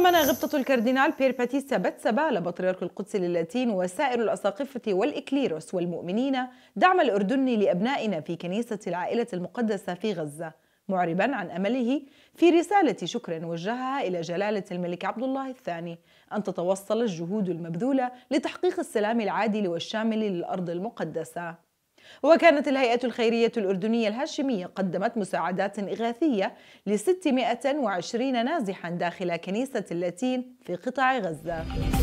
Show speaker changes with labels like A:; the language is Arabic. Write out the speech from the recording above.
A: ثمن غبطة الكاردينال بيير باتيستا باتسبا لبطريرك القدس اللاتين وسائر الأساقفة والإكليروس والمؤمنين دعم الأردن لأبنائنا في كنيسة العائلة المقدسة في غزة معربا عن أمله في رسالة شكر وجهها إلى جلالة الملك عبد الله الثاني أن تتوصل الجهود المبذولة لتحقيق السلام العادل والشامل للأرض المقدسة وكانت الهيئة الخيرية الأردنية الهاشمية قدمت مساعدات إغاثية ل 620 نازحا داخل كنيسة اللاتين في قطاع غزة